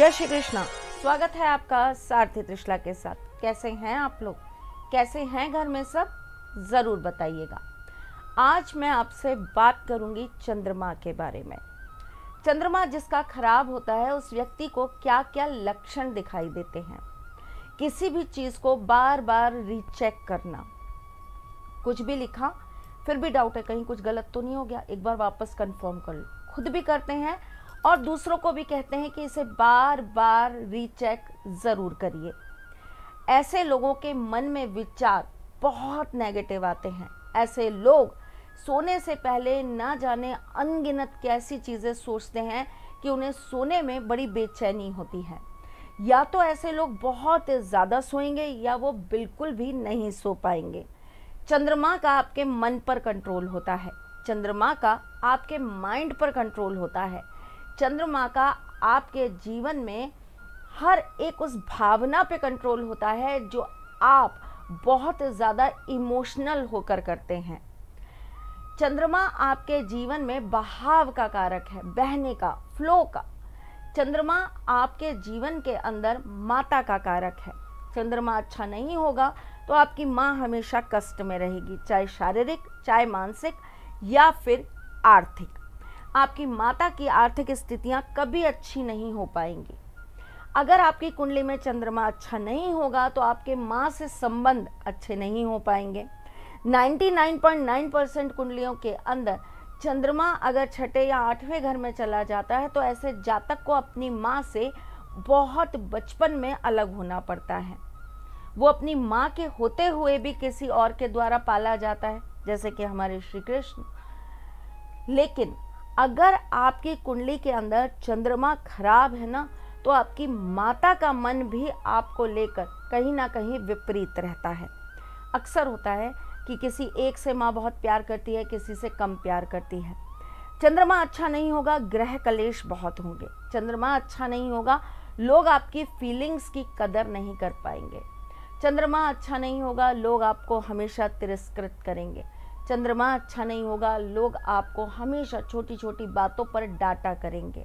जय श्री कृष्णा स्वागत है आपका सारथी त्रिशला के साथ कैसे हैं आप लोग कैसे हैं घर में सब ज़रूर बताइएगा आज मैं आपसे बात करूंगी चंद्रमा के बारे में चंद्रमा जिसका खराब होता है उस व्यक्ति को क्या क्या लक्षण दिखाई देते हैं किसी भी चीज़ को बार बार रीचेक करना कुछ भी लिखा फिर भी डाउट है कहीं कुछ गलत तो नहीं हो गया एक बार वापस कंफर्म कर लो खुद भी करते हैं और दूसरों को भी कहते हैं कि इसे बार बार रीचेक ज़रूर करिए ऐसे लोगों के मन में विचार बहुत नेगेटिव आते हैं ऐसे लोग सोने से पहले ना जाने अनगिनत कैसी चीज़ें सोचते हैं कि उन्हें सोने में बड़ी बेचैनी होती है या तो ऐसे लोग बहुत ज़्यादा सोएंगे या वो बिल्कुल भी नहीं सो पाएंगे चंद्रमा का आपके मन पर कंट्रोल होता है चंद्रमा का आपके माइंड पर कंट्रोल होता है चंद्रमा का आपके जीवन में हर एक उस भावना पे कंट्रोल होता है जो आप बहुत ज़्यादा इमोशनल होकर करते हैं चंद्रमा आपके जीवन में बहाव का कारक है बहने का फ्लो का चंद्रमा आपके जीवन के अंदर माता का कारक है चंद्रमा अच्छा नहीं होगा तो आपकी माँ हमेशा कष्ट में रहेगी चाहे शारीरिक चाहे मानसिक या फिर आर्थिक आपकी माता की आर्थिक स्थितियां कभी अच्छी नहीं हो पाएंगी अगर आपकी कुंडली में चंद्रमा अच्छा नहीं होगा तो आपके माँ से संबंध अच्छे नहीं हो पाएंगे 99.9 परसेंट कुंडलियों के अंदर चंद्रमा अगर छठे या आठवें घर में चला जाता है तो ऐसे जातक को अपनी माँ से बहुत बचपन में अलग होना पड़ता है वो अपनी माँ के होते हुए भी किसी और के द्वारा पाला जाता है जैसे कि हमारे श्री कृष्ण लेकिन अगर आपकी कुंडली के अंदर चंद्रमा खराब है ना तो आपकी माता का मन भी आपको लेकर कहीं ना कहीं विपरीत रहता है अक्सर होता है कि किसी एक से माँ बहुत प्यार करती है किसी से कम प्यार करती है चंद्रमा अच्छा नहीं होगा ग्रह कलेश बहुत होंगे चंद्रमा अच्छा नहीं होगा लोग आपकी फीलिंग्स की कदर नहीं कर पाएंगे चंद्रमा अच्छा नहीं होगा लोग आपको हमेशा तिरस्कृत करेंगे चंद्रमा अच्छा नहीं होगा लोग आपको हमेशा छोटी छोटी बातों पर डाटा करेंगे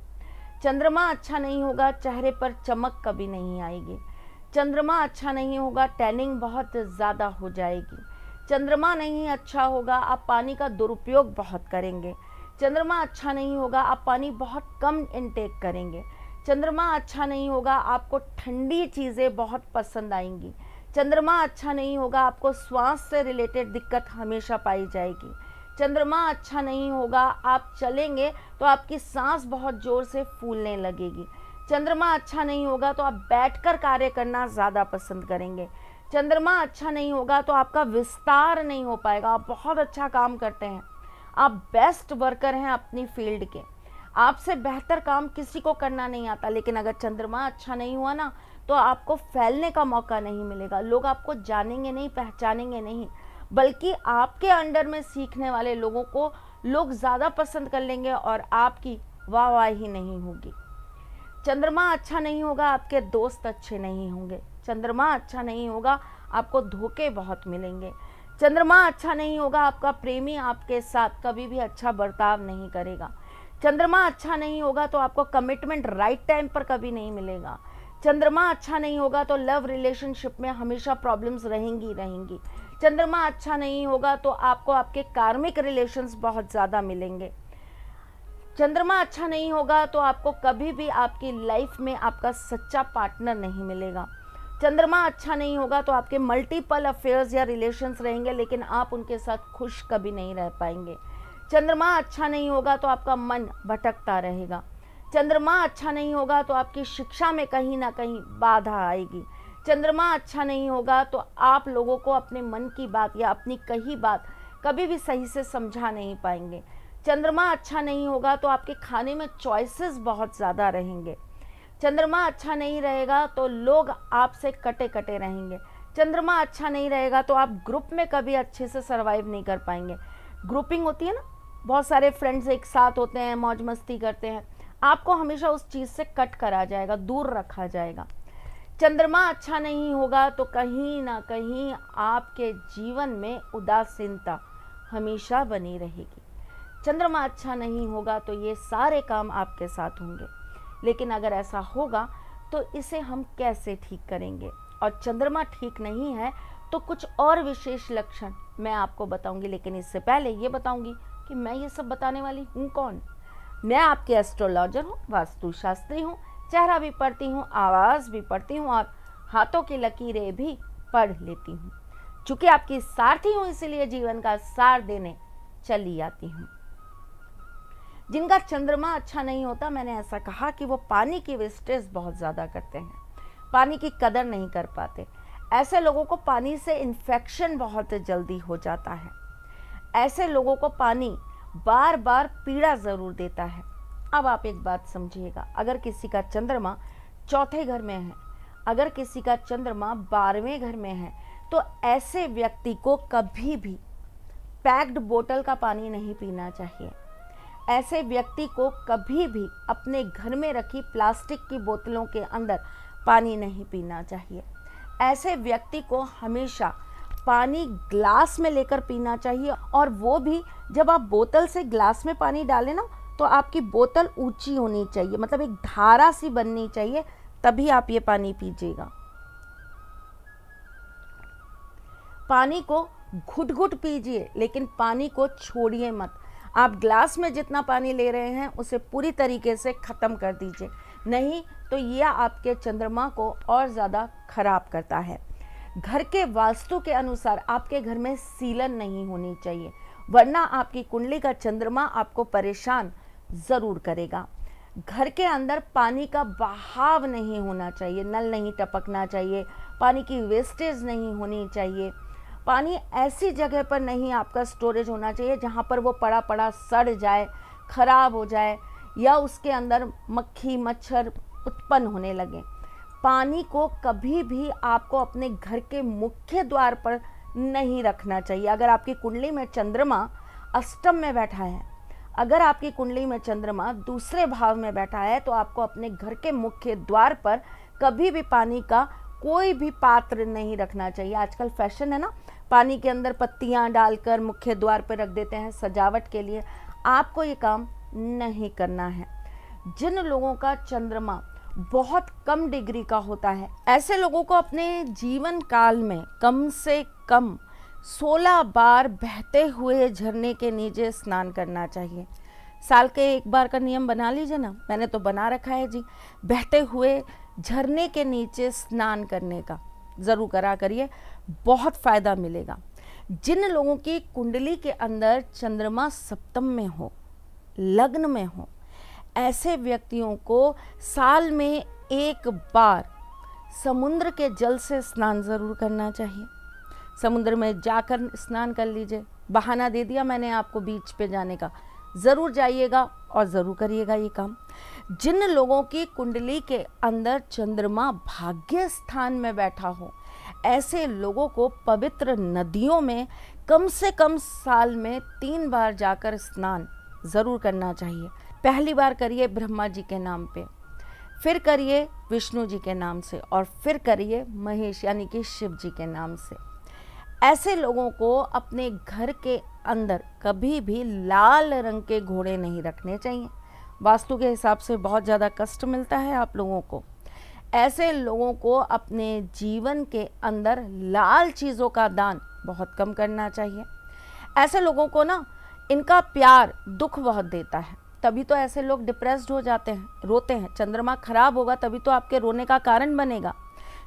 चंद्रमा अच्छा नहीं होगा चेहरे पर चमक कभी नहीं आएगी चंद्रमा अच्छा नहीं होगा टैनिंग बहुत ज़्यादा हो जाएगी चंद्रमा नहीं अच्छा होगा आप पानी का दुरुपयोग बहुत करेंगे चंद्रमा अच्छा नहीं होगा आप पानी बहुत कम इनटेक करेंगे चंद्रमा अच्छा नहीं होगा आपको ठंडी चीज़ें बहुत पसंद आएंगी चंद्रमा अच्छा नहीं होगा आपको श्वास से रिलेटेड दिक्कत हमेशा पाई जाएगी चंद्रमा अच्छा नहीं होगा आप चलेंगे तो आपकी सांस बहुत ज़ोर से फूलने लगेगी चंद्रमा अच्छा नहीं होगा तो आप बैठकर कार्य करना ज़्यादा पसंद करेंगे चंद्रमा अच्छा नहीं होगा तो आपका विस्तार नहीं हो पाएगा आप बहुत अच्छा काम करते हैं आप बेस्ट वर्कर हैं अपनी फील्ड के आपसे बेहतर काम किसी को करना नहीं आता लेकिन अगर चंद्रमा अच्छा नहीं हुआ ना तो आपको फैलने का मौका नहीं मिलेगा लोग आपको जानेंगे नहीं पहचानेंगे नहीं बल्कि आपके अंडर में सीखने वाले लोगों को लोग ज़्यादा पसंद कर लेंगे और आपकी वाह वाह ही नहीं होगी चंद्रमा अच्छा नहीं होगा आपके दोस्त अच्छे नहीं होंगे चंद्रमा अच्छा नहीं होगा आपको धोखे बहुत मिलेंगे चंद्रमा अच्छा नहीं होगा आपका प्रेमी आपके साथ कभी भी अच्छा बर्ताव नहीं करेगा चंद्रमा अच्छा नहीं होगा तो आपको कमिटमेंट राइट टाइम पर कभी नहीं मिलेगा चंद्रमा अच्छा नहीं होगा तो लव रिलेशनशिप में हमेशा प्रॉब्लम्स रहेंगी रहेंगी चंद्रमा अच्छा नहीं होगा तो आपको आपके कार्मिक रिलेशंस बहुत ज़्यादा मिलेंगे चंद्रमा अच्छा नहीं होगा तो आपको कभी भी आपकी लाइफ में आपका सच्चा पार्टनर नहीं मिलेगा चंद्रमा अच्छा नहीं होगा तो आपके मल्टीपल अफेयर्स या रिलेशंस रहेंगे लेकिन आप उनके साथ खुश कभी नहीं रह पाएंगे चंद्रमा अच्छा नहीं होगा तो आपका मन भटकता रहेगा चंद्रमा अच्छा नहीं होगा तो आपकी शिक्षा में कहीं ना कहीं बाधा आएगी चंद्रमा अच्छा नहीं होगा तो आप लोगों को अपने मन की बात या अपनी कही बात कभी भी सही से समझा नहीं पाएंगे चंद्रमा अच्छा नहीं होगा तो आपके खाने में चॉइसेस बहुत ज़्यादा रहेंगे चंद्रमा अच्छा नहीं रहेगा तो लोग आपसे कटे कटे रहेंगे चंद्रमा अच्छा नहीं रहेगा तो आप ग्रुप में कभी अच्छे से सर्वाइव नहीं कर पाएंगे ग्रुपिंग होती है ना बहुत सारे फ्रेंड्स एक साथ होते हैं मौज मस्ती करते हैं आपको हमेशा उस चीज़ से कट करा जाएगा दूर रखा जाएगा चंद्रमा अच्छा नहीं होगा तो कहीं ना कहीं आपके जीवन में उदासीनता हमेशा बनी रहेगी चंद्रमा अच्छा नहीं होगा तो ये सारे काम आपके साथ होंगे लेकिन अगर ऐसा होगा तो इसे हम कैसे ठीक करेंगे और चंद्रमा ठीक नहीं है तो कुछ और विशेष लक्षण मैं आपको बताऊंगी लेकिन इससे पहले ये बताऊंगी कि मैं ये सब बताने वाली हूँ कौन मैं आपके एस्ट्रोलॉजर हूँ वास्तुशास्त्री हूँ चेहरा भी पढ़ती हूँ आवाज़ भी पढ़ती हूँ और हाथों की लकीरें भी पढ़ लेती हूँ चूँकि आपकी सारथी हूँ इसीलिए जीवन का सार देने चली आती हूँ जिनका चंद्रमा अच्छा नहीं होता मैंने ऐसा कहा कि वो पानी की वेस्टेज बहुत ज़्यादा करते हैं पानी की कदर नहीं कर पाते ऐसे लोगों को पानी से इन्फेक्शन बहुत जल्दी हो जाता है ऐसे लोगों को पानी बार बार पीड़ा ज़रूर देता है अब आप एक बात समझिएगा अगर किसी का चंद्रमा चौथे घर में है अगर किसी का चंद्रमा बारहवें घर में है तो ऐसे व्यक्ति को कभी भी पैक्ड बोतल का पानी नहीं पीना चाहिए ऐसे व्यक्ति को कभी भी अपने घर में रखी प्लास्टिक की बोतलों के अंदर पानी नहीं पीना चाहिए ऐसे व्यक्ति को हमेशा पानी ग्लास में लेकर पीना चाहिए और वो भी जब आप बोतल से ग्लास में पानी डालें ना तो आपकी बोतल ऊंची होनी चाहिए मतलब एक धारा सी बननी चाहिए तभी आप ये पानी पीजिएगा पानी को घुट घुट पीजिए लेकिन पानी को छोड़िए मत आप ग्लास में जितना पानी ले रहे हैं उसे पूरी तरीके से ख़त्म कर दीजिए नहीं तो यह आपके चंद्रमा को और ज़्यादा खराब करता है घर के वास्तु के अनुसार आपके घर में सीलन नहीं होनी चाहिए वरना आपकी कुंडली का चंद्रमा आपको परेशान ज़रूर करेगा घर के अंदर पानी का बहाव नहीं होना चाहिए नल नहीं टपकना चाहिए पानी की वेस्टेज नहीं होनी चाहिए पानी ऐसी जगह पर नहीं आपका स्टोरेज होना चाहिए जहाँ पर वो पड़ा पड़ा सड़ जाए खराब हो जाए या उसके अंदर मक्खी मच्छर उत्पन्न होने लगें पानी को कभी भी आपको अपने घर के मुख्य द्वार पर नहीं रखना चाहिए अगर आपकी कुंडली में चंद्रमा अष्टम में बैठा है अगर आपकी कुंडली में चंद्रमा दूसरे भाव में बैठा है तो आपको अपने घर के मुख्य द्वार पर कभी भी पानी का कोई भी पात्र नहीं रखना चाहिए आजकल फैशन है ना पानी के अंदर पत्तियाँ डालकर मुख्य द्वार पर रख देते हैं सजावट के लिए आपको ये काम नहीं करना है जिन लोगों का चंद्रमा बहुत कम डिग्री का होता है ऐसे लोगों को अपने जीवन काल में कम से कम 16 बार बहते हुए झरने के नीचे स्नान करना चाहिए साल के एक बार का नियम बना लीजिए ना मैंने तो बना रखा है जी बहते हुए झरने के नीचे स्नान करने का ज़रूर करा करिए बहुत फ़ायदा मिलेगा जिन लोगों की कुंडली के अंदर चंद्रमा सप्तम में हो लग्न में हो ऐसे व्यक्तियों को साल में एक बार समुद्र के जल से स्नान ज़रूर करना चाहिए समुद्र में जाकर स्नान कर लीजिए बहाना दे दिया मैंने आपको बीच पे जाने का ज़रूर जाइएगा और ज़रूर करिएगा ये काम जिन लोगों की कुंडली के अंदर चंद्रमा भाग्य स्थान में बैठा हो ऐसे लोगों को पवित्र नदियों में कम से कम साल में तीन बार जाकर स्नान ज़रूर करना चाहिए पहली बार करिए ब्रह्मा जी के नाम पे फिर करिए विष्णु जी के नाम से और फिर करिए महेश यानी कि शिव जी के नाम से ऐसे लोगों को अपने घर के अंदर कभी भी लाल रंग के घोड़े नहीं रखने चाहिए वास्तु के हिसाब से बहुत ज़्यादा कष्ट मिलता है आप लोगों को ऐसे लोगों को अपने जीवन के अंदर लाल चीज़ों का दान बहुत कम करना चाहिए ऐसे लोगों को ना इनका प्यार दुख बहुत देता है तभी तो ऐसे लोग डिप्रेस्ड हो जाते हैं रोते हैं चंद्रमा खराब होगा तभी तो आपके रोने का कारण बनेगा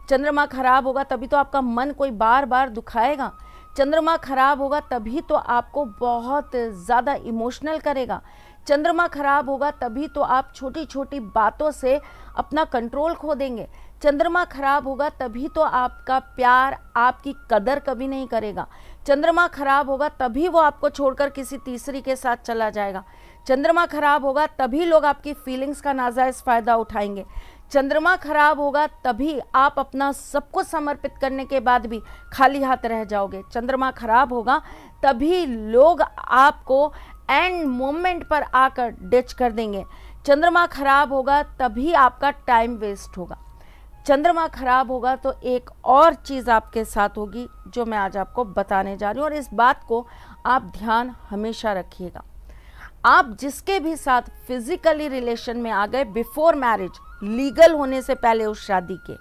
चंद्रमा खराब होगा तभी तो आपका मन कोई बार बार दुखाएगा चंद्रमा खराब होगा तभी तो आपको बहुत ज़्यादा इमोशनल करेगा चंद्रमा खराब होगा तभी तो आप छोटी छोटी बातों से अपना कंट्रोल खो देंगे चंद्रमा खराब होगा तभी तो आपका प्यार आपकी कदर कभी नहीं करेगा चंद्रमा खराब होगा तभी वो आपको छोड़कर किसी तीसरी के साथ चला जाएगा चंद्रमा खराब होगा तभी लोग आपकी फीलिंग्स का नाजायज़ फ़ायदा उठाएंगे चंद्रमा खराब होगा तभी आप अपना सब कुछ समर्पित करने के बाद भी खाली हाथ रह जाओगे चंद्रमा खराब होगा तभी लोग आपको एंड मोमेंट पर आकर डिच कर देंगे चंद्रमा खराब होगा तभी आपका टाइम वेस्ट होगा चंद्रमा खराब होगा तो एक और चीज़ आपके साथ होगी जो मैं आज आपको बताने जा रही हूँ और इस बात को आप ध्यान हमेशा रखिएगा आप जिसके भी साथ फिजिकली रिलेशन में आ गए बिफोर मैरिज लीगल होने से पहले उस शादी के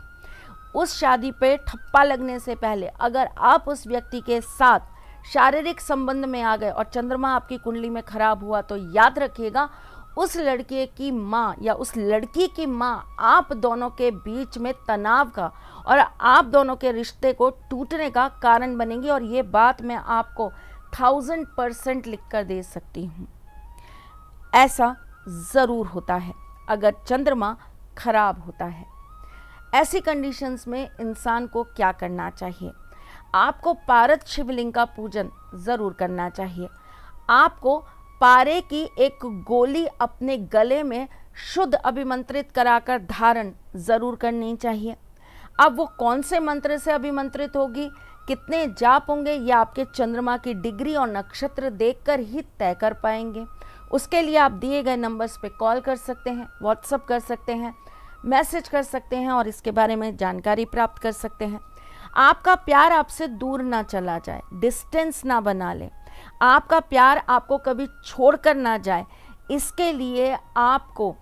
उस शादी पे ठप्पा लगने से पहले अगर आप उस व्यक्ति के साथ शारीरिक संबंध में आ गए और चंद्रमा आपकी कुंडली में खराब हुआ तो याद रखिएगा उस लड़के की माँ या उस लड़की की माँ आप दोनों के बीच में तनाव का और आप दोनों के रिश्ते को टूटने का कारण बनेगी और ये बात मैं आपको थाउजेंड परसेंट लिख कर दे सकती हूँ ऐसा ज़रूर होता है अगर चंद्रमा खराब होता है ऐसी कंडीशंस में इंसान को क्या करना चाहिए आपको पारद शिवलिंग का पूजन ज़रूर करना चाहिए आपको पारे की एक गोली अपने गले में शुद्ध अभिमंत्रित कराकर धारण जरूर करनी चाहिए अब वो कौन से मंत्र से अभिमंत्रित होगी कितने जाप होंगे ये आपके चंद्रमा की डिग्री और नक्षत्र देखकर ही तय कर पाएंगे उसके लिए आप दिए गए नंबर्स पे कॉल कर सकते हैं व्हाट्सअप कर सकते हैं मैसेज कर सकते हैं और इसके बारे में जानकारी प्राप्त कर सकते हैं आपका प्यार आपसे दूर ना चला जाए डिस्टेंस ना बना लें आपका प्यार आपको कभी छोड़ कर ना जाए इसके लिए आपको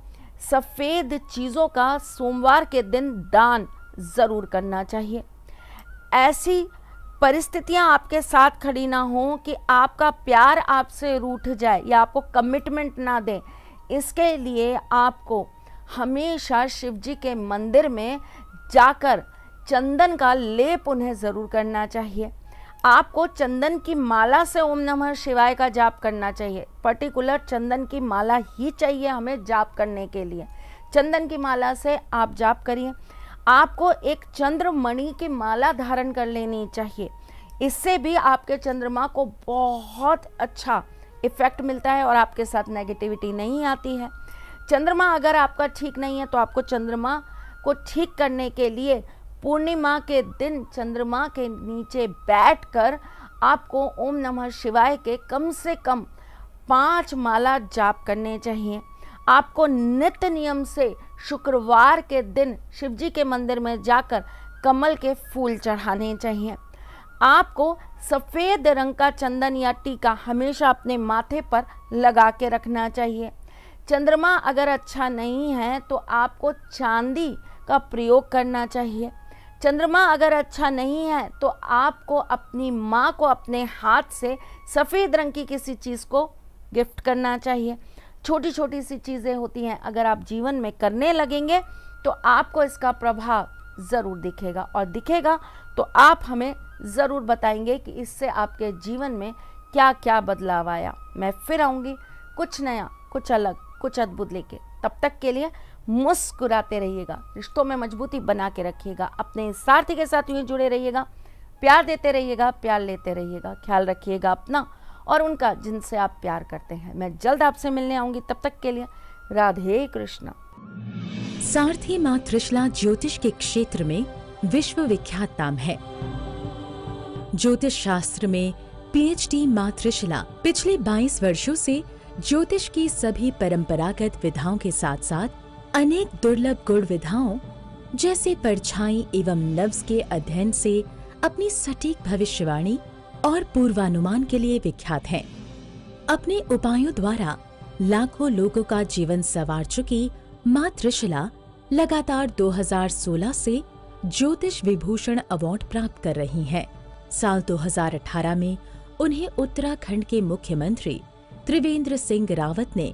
सफ़ेद चीज़ों का सोमवार के दिन दान ज़रूर करना चाहिए ऐसी परिस्थितियां आपके साथ खड़ी ना हों कि आपका प्यार आपसे रूठ जाए या आपको कमिटमेंट ना दें इसके लिए आपको हमेशा शिव जी के मंदिर में जाकर चंदन का लेप उन्हें ज़रूर करना चाहिए आपको चंदन की माला से ओम नमः शिवाय का जाप करना चाहिए पर्टिकुलर चंदन की माला ही चाहिए हमें जाप करने के लिए चंदन की माला से आप जाप करिए आपको एक चंद्रमणि की माला धारण कर लेनी चाहिए इससे भी आपके चंद्रमा को बहुत अच्छा इफ़ेक्ट मिलता है और आपके साथ नेगेटिविटी नहीं आती है चंद्रमा अगर आपका ठीक नहीं है तो आपको चंद्रमा को ठीक करने के लिए पूर्णिमा के दिन चंद्रमा के नीचे बैठकर आपको ओम नमः शिवाय के कम से कम पांच माला जाप करने चाहिए आपको नित्य नियम से शुक्रवार के दिन शिवजी के मंदिर में जाकर कमल के फूल चढ़ाने चाहिए आपको सफ़ेद रंग का चंदन या टीका हमेशा अपने माथे पर लगा के रखना चाहिए चंद्रमा अगर अच्छा नहीं है तो आपको चांदी का प्रयोग करना चाहिए चंद्रमा अगर अच्छा नहीं है तो आपको अपनी माँ को अपने हाथ से सफ़ेद रंग की किसी चीज़ को गिफ्ट करना चाहिए छोटी छोटी सी चीज़ें होती हैं अगर आप जीवन में करने लगेंगे तो आपको इसका प्रभाव ज़रूर दिखेगा और दिखेगा तो आप हमें ज़रूर बताएंगे कि इससे आपके जीवन में क्या क्या बदलाव आया मैं फिर आऊँगी कुछ नया कुछ अलग कुछ अद्भुत लेके तब तक के लिए मुस्कुराते रहिएगा रिश्तों में मजबूती बना के रखिएगा अपने सार्थी के साथ यूँ जुड़े रहिएगा प्यार देते रहिएगा प्यार लेते रहिएगा ख्याल रखिएगा अपना और उनका जिनसे आप प्यार करते हैं मैं जल्द आपसे मिलने आऊँगी तब तक के लिए राधे कृष्ण सारथी माँ त्रिशला ज्योतिष के क्षेत्र में विश्व विख्यात नाम है ज्योतिष शास्त्र में पीएचडी माँ त्रिशला पिछले 22 वर्षों से ज्योतिष की सभी परंपरागत विधाओं के साथ साथ अनेक दुर्लभ गुण विधाओं जैसे परछाई एवं नब्ज के अध्ययन से अपनी सटीक भविष्यवाणी और पूर्वानुमान के लिए विख्यात हैं अपने उपायों द्वारा लाखों लोगों का जीवन संवार चुकी माँ लगातार 2016 से ज्योतिष विभूषण अवार्ड प्राप्त कर रही हैं साल 2018 में उन्हें उत्तराखंड के मुख्यमंत्री त्रिवेंद्र सिंह रावत ने